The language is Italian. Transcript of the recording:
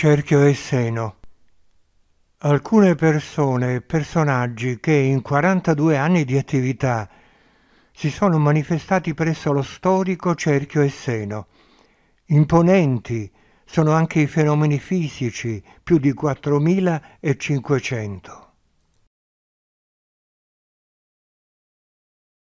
cerchio e seno. Alcune persone e personaggi che in 42 anni di attività si sono manifestati presso lo storico cerchio e seno. Imponenti sono anche i fenomeni fisici, più di 4.500.